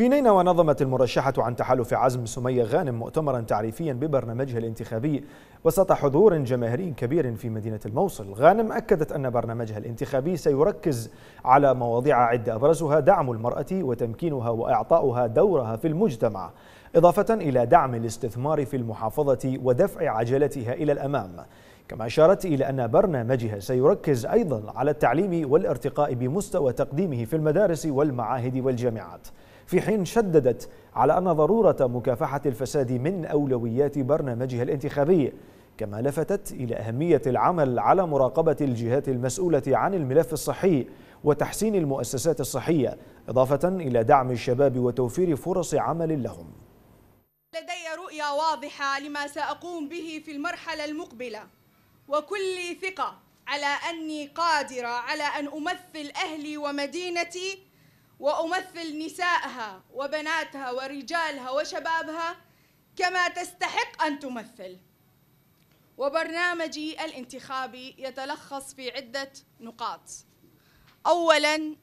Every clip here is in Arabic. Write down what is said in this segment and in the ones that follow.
في نينوى نظمت المرشحة عن تحالف عزم سمية غانم مؤتمرا تعريفيا ببرنامجها الانتخابي وسط حضور جماهيري كبير في مدينة الموصل غانم أكدت أن برنامجها الانتخابي سيركز على مواضيع عدة أبرزها دعم المرأة وتمكينها وإعطاؤها دورها في المجتمع إضافة إلى دعم الاستثمار في المحافظة ودفع عجلتها إلى الأمام كما أشارت إلى أن برنامجها سيركز أيضا على التعليم والارتقاء بمستوى تقديمه في المدارس والمعاهد والجامعات في حين شددت على أن ضرورة مكافحة الفساد من أولويات برنامجها الانتخابي كما لفتت إلى أهمية العمل على مراقبة الجهات المسؤولة عن الملف الصحي وتحسين المؤسسات الصحية إضافة إلى دعم الشباب وتوفير فرص عمل لهم لدي رؤية واضحة لما سأقوم به في المرحلة المقبلة وكل ثقة على أني قادرة على أن أمثل أهلي ومدينتي وأمثل نسائها وبناتها ورجالها وشبابها كما تستحق أن تمثل وبرنامجي الانتخابي يتلخص في عدة نقاط أولاً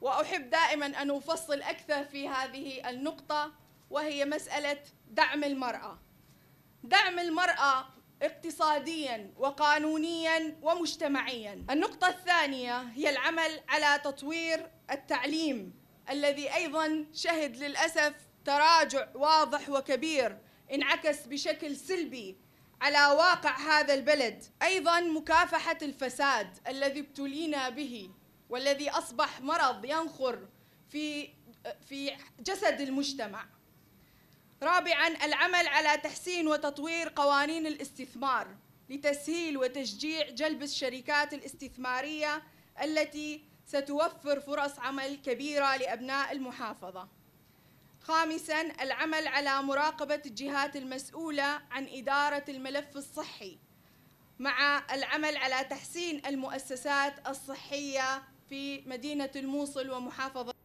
وأحب دائماً أن أفصل أكثر في هذه النقطة وهي مسألة دعم المرأة دعم المرأة اقتصاديا وقانونيا ومجتمعيا النقطة الثانية هي العمل على تطوير التعليم الذي أيضا شهد للأسف تراجع واضح وكبير انعكس بشكل سلبي على واقع هذا البلد أيضا مكافحة الفساد الذي ابتلينا به والذي أصبح مرض ينخر في في جسد المجتمع رابعا العمل على تحسين وتطوير قوانين الاستثمار لتسهيل وتشجيع جلب الشركات الاستثمارية التي ستوفر فرص عمل كبيرة لأبناء المحافظة. خامساً العمل على مراقبة الجهات المسؤولة عن إدارة الملف الصحي مع العمل على تحسين المؤسسات الصحية في مدينة الموصل ومحافظة